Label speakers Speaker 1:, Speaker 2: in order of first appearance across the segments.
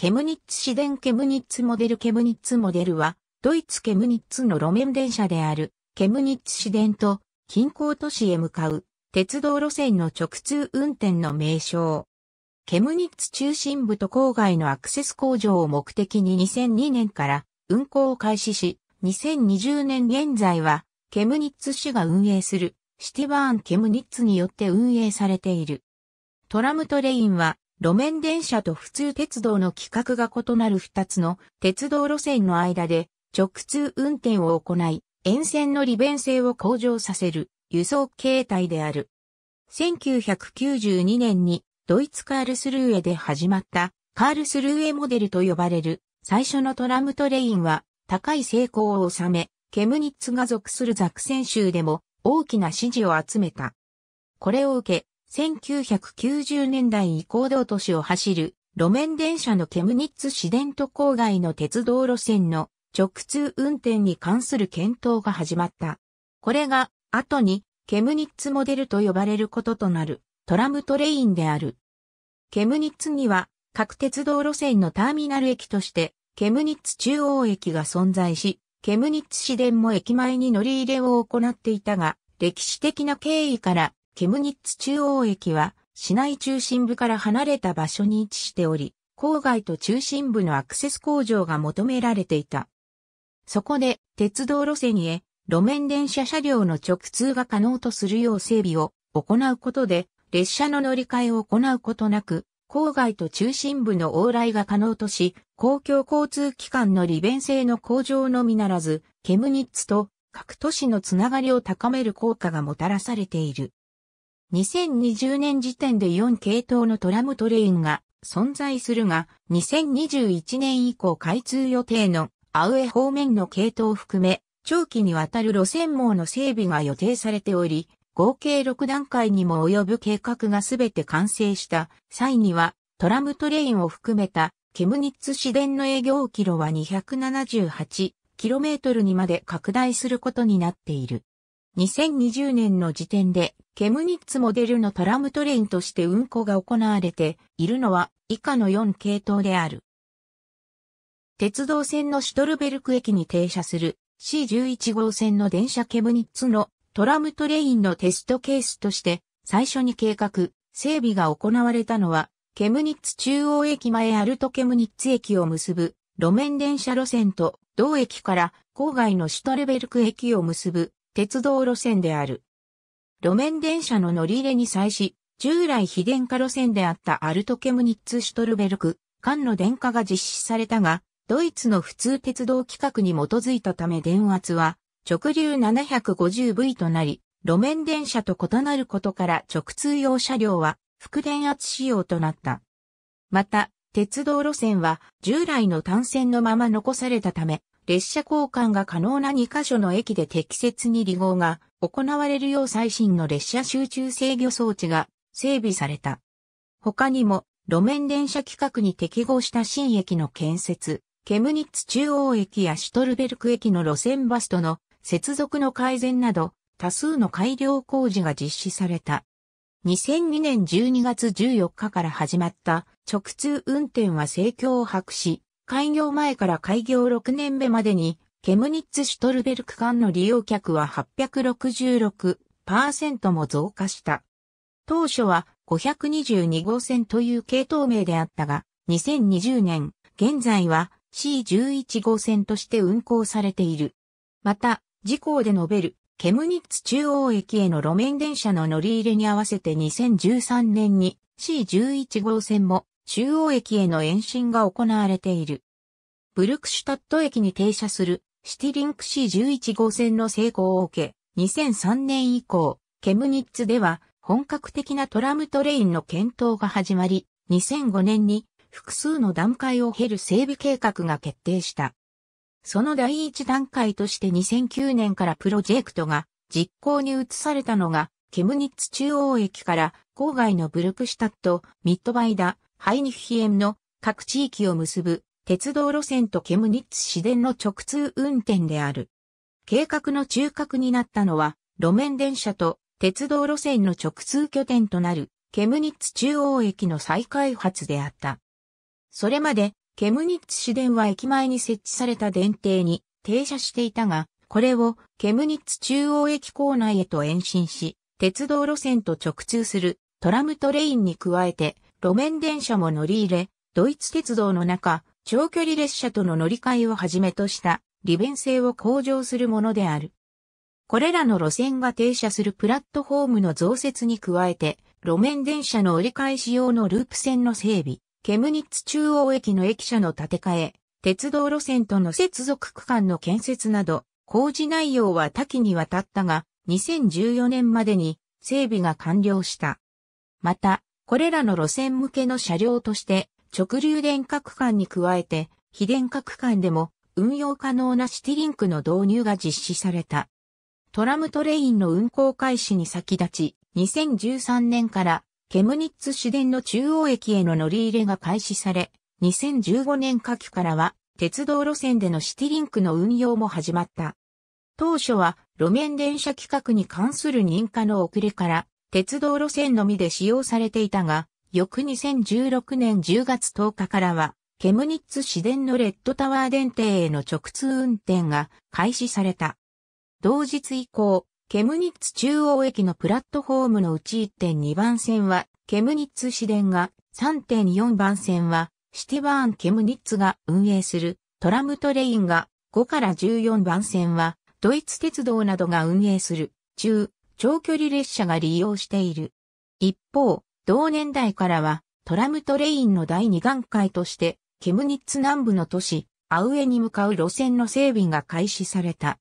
Speaker 1: ケムニッツ市電ケムニッツモデルケムニッツモデルは、ドイツケムニッツの路面電車である、ケムニッツ市電と近郊都市へ向かう、鉄道路線の直通運転の名称。ケムニッツ中心部と郊外のアクセス工場を目的に2002年から運行を開始し、2020年現在は、ケムニッツ市が運営する、シティバーンケムニッツによって運営されている。トラムトレインは、路面電車と普通鉄道の規格が異なる2つの鉄道路線の間で直通運転を行い、沿線の利便性を向上させる輸送形態である。1992年にドイツカールスルーエで始まったカールスルーエモデルと呼ばれる最初のトラムトレインは高い成功を収め、ケムニッツが属するザクセン州でも大きな支持を集めた。これを受け、1990年代以降同都市を走る路面電車のケムニッツ市電と郊外の鉄道路線の直通運転に関する検討が始まった。これが後にケムニッツモデルと呼ばれることとなるトラムトレインである。ケムニッツには各鉄道路線のターミナル駅としてケムニッツ中央駅が存在し、ケムニッツ市電も駅前に乗り入れを行っていたが、歴史的な経緯からケムニッツ中央駅は、市内中心部から離れた場所に位置しており、郊外と中心部のアクセス向上が求められていた。そこで、鉄道路線へ、路面電車車両の直通が可能とするよう整備を行うことで、列車の乗り換えを行うことなく、郊外と中心部の往来が可能とし、公共交通機関の利便性の向上のみならず、ケムニッツと各都市のつながりを高める効果がもたらされている。2020年時点で4系統のトラムトレインが存在するが、2021年以降開通予定のアウ方面の系統を含め、長期にわたる路線網の整備が予定されており、合計6段階にも及ぶ計画がすべて完成した際には、トラムトレインを含めたケムニッツ市電の営業キロは 278km にまで拡大することになっている。2020年の時点で、ケムニッツモデルのトラムトレインとして運行が行われているのは以下の4系統である。鉄道線のシュトルベルク駅に停車する C11 号線の電車ケムニッツのトラムトレインのテストケースとして最初に計画、整備が行われたのはケムニッツ中央駅前アルトケムニッツ駅を結ぶ路面電車路線と同駅から郊外のシュトルベルク駅を結ぶ鉄道路線である。路面電車の乗り入れに際し、従来非電化路線であったアルトケムニッツ・シュトルベルク、間の電化が実施されたが、ドイツの普通鉄道規格に基づいたため電圧は直流 750V となり、路面電車と異なることから直通用車両は副電圧仕様となった。また、鉄道路線は従来の単線のまま残されたため、列車交換が可能な2カ所の駅で適切に離合が行われるよう最新の列車集中制御装置が整備された。他にも路面電車規格に適合した新駅の建設、ケムニッツ中央駅やシュトルベルク駅の路線バスとの接続の改善など多数の改良工事が実施された。2002年12月14日から始まった直通運転は盛況を博し、開業前から開業6年目までに、ケムニッツ・シュトルベルク間の利用客は866%も増加した。当初は522号線という系統名であったが、2020年、現在は C11 号線として運行されている。また、事故で述べるケムニッツ中央駅への路面電車の乗り入れに合わせて2013年に C11 号線も中央駅への延伸が行われている。ブルクシュタット駅に停車するシティリンク C11 号線の成功を受け、2003年以降、ケムニッツでは本格的なトラムトレインの検討が始まり、2005年に複数の段階を経る整備計画が決定した。その第一段階として2009年からプロジェクトが実行に移されたのが、ケムニッツ中央駅から郊外のブルクシュタット、ミッドバイダ、ハイニフヒエンの各地域を結ぶ鉄道路線とケムニッツ市電の直通運転である。計画の中核になったのは、路面電車と鉄道路線の直通拠点となるケムニッツ中央駅の再開発であった。それまでケムニッツ市電は駅前に設置された電停に停車していたが、これをケムニッツ中央駅構内へと延伸し、鉄道路線と直通するトラムトレインに加えて、路面電車も乗り入れ、ドイツ鉄道の中、長距離列車との乗り換えをはじめとした利便性を向上するものである。これらの路線が停車するプラットフォームの増設に加えて、路面電車の折り返し用のループ線の整備、ケムニッツ中央駅の駅舎の建て替え、鉄道路線との接続区間の建設など、工事内容は多岐にわたったが、2014年までに整備が完了した。また、これらの路線向けの車両として、直流電化区間に加えて、非電化区間でも運用可能なシティリンクの導入が実施された。トラムトレインの運行開始に先立ち、2013年からケムニッツ市電の中央駅への乗り入れが開始され、2015年夏季からは、鉄道路線でのシティリンクの運用も始まった。当初は、路面電車規格に関する認可の遅れから、鉄道路線のみで使用されていたが、翌2016年10月10日からは、ケムニッツ市電のレッドタワー電停への直通運転が開始された。同日以降、ケムニッツ中央駅のプラットフォームのうち1.2番線は、ケムニッツ市電が、3.4番線は、シティバーン・ケムニッツが運営するトラムトレインが、5から14番線は、ドイツ鉄道などが運営する、中、長距離列車が利用している。一方、同年代からは、トラムトレインの第2段階として、ケムニッツ南部の都市、アウエに向かう路線の整備が開始された。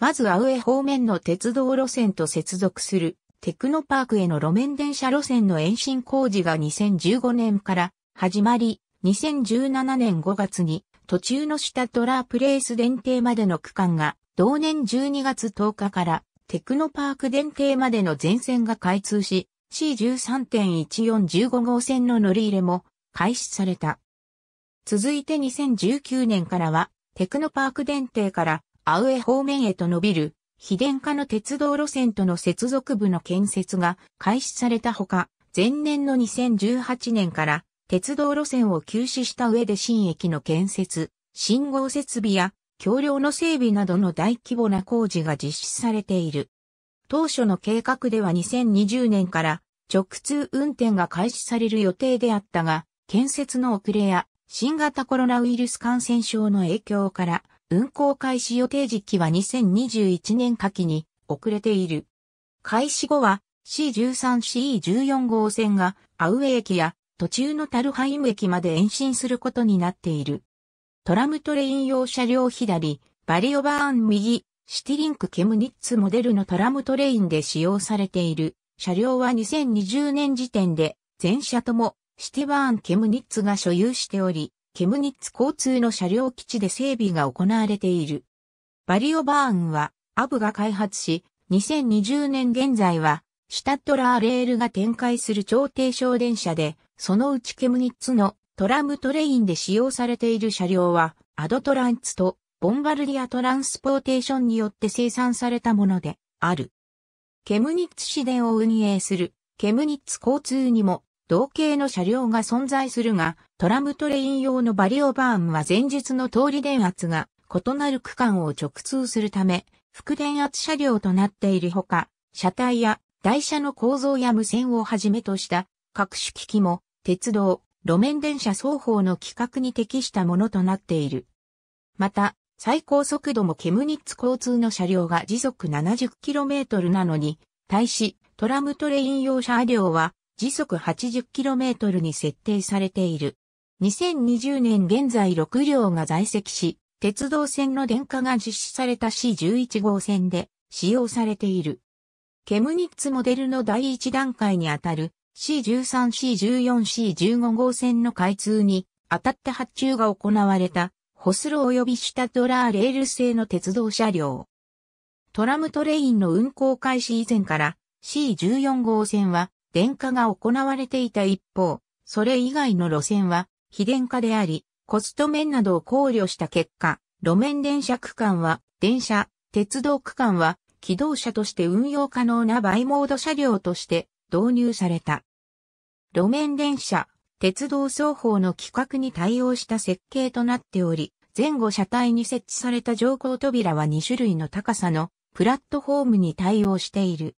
Speaker 1: まずアウェ方面の鉄道路線と接続するテクノパークへの路面電車路線の延伸工事が2015年から始まり、2017年5月に途中の下トラープレイス電停までの区間が同年12月10日からテクノパーク電停までの全線が開通し、C13.1415 号線の乗り入れも開始された。続いて2019年からはテクノパーク電停からアウエ方面へと伸びる、非電化の鉄道路線との接続部の建設が開始されたほか、前年の2018年から鉄道路線を休止した上で新駅の建設、信号設備や橋梁の整備などの大規模な工事が実施されている。当初の計画では2020年から直通運転が開始される予定であったが、建設の遅れや新型コロナウイルス感染症の影響から運行開始予定時期は2021年夏季に遅れている。開始後は C13、c 1 4号線がアウェ駅や途中のタルハイム駅まで延伸することになっている。トラムトレイン用車両左、バリオバーン右、シティリンクケムニッツモデルのトラムトレインで使用されている車両は2020年時点で全車ともシティバーンケムニッツが所有しており、ケムニッツ交通の車両基地で整備が行われている。バリオバーンは、アブが開発し、2020年現在は、シュタッドラーレールが展開する超低省電車で、そのうちケムニッツのトラムトレインで使用されている車両は、アドトランツとボンバルディアトランスポーテーションによって生産されたものである。ケムニッツ市電を運営するケムニッツ交通にも同型の車両が存在するが、トラムトレイン用のバリオバーンは前述の通り電圧が異なる区間を直通するため、副電圧車両となっているほか、車体や台車の構造や無線をはじめとした各種機器も鉄道、路面電車双方の規格に適したものとなっている。また、最高速度もケムニッツ交通の車両が時速 70km なのに、対し、トラムトレイン用車両は時速 80km に設定されている。2020年現在6両が在籍し、鉄道線の電化が実施された C11 号線で使用されている。ケムニッツモデルの第1段階にあたる C13、C14、C15 号線の開通に当たって発注が行われたホスロ及びシュタドラーレール製の鉄道車両。トラムトレインの運行開始以前から C14 号線は電化が行われていた一方、それ以外の路線は非電化であり、コスト面などを考慮した結果、路面電車区間は電車、鉄道区間は機動車として運用可能なバイモード車両として導入された。路面電車、鉄道双方の規格に対応した設計となっており、前後車体に設置された乗降扉は2種類の高さのプラットフォームに対応している。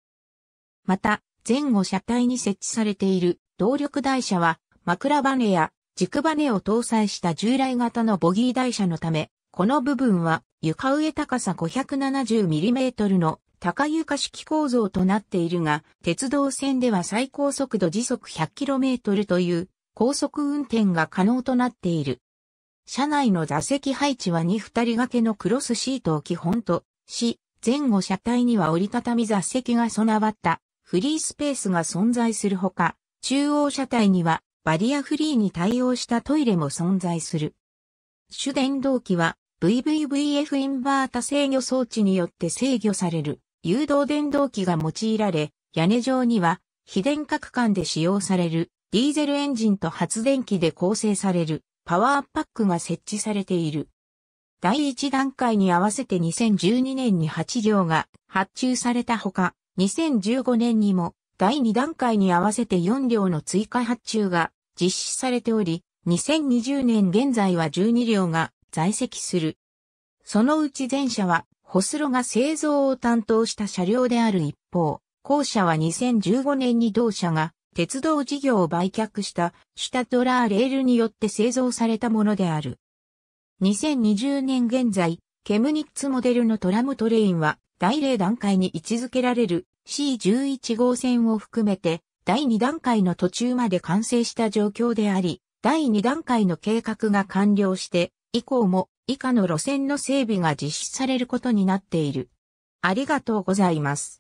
Speaker 1: また、前後車体に設置されている動力台車は枕バネや軸バネを搭載した従来型のボギー台車のため、この部分は床上高さ 570mm の高床式構造となっているが、鉄道線では最高速度時速 100km という高速運転が可能となっている。車内の座席配置は2二人掛けのクロスシートを基本とし、前後車体には折りたたみ座席が備わったフリースペースが存在するほか、中央車体にはバリアフリーに対応したトイレも存在する。主電動機は VVVF インバータ制御装置によって制御される誘導電動機が用いられ、屋根上には非電化区間で使用されるディーゼルエンジンと発電機で構成されるパワーパックが設置されている。第1段階に合わせて2012年に8両が発注されたほか、2015年にも第2段階に合わせて4両の追加発注が実施されており、2020年現在は12両が在籍する。そのうち前者は、ホスロが製造を担当した車両である一方、後者は2015年に同社が鉄道事業を売却したシュタトラーレールによって製造されたものである。2020年現在、ケムニッツモデルのトラムトレインは、第0段階に位置づけられる C11 号線を含めて、第2段階の途中まで完成した状況であり、第2段階の計画が完了して、以降も以下の路線の整備が実施されることになっている。ありがとうございます。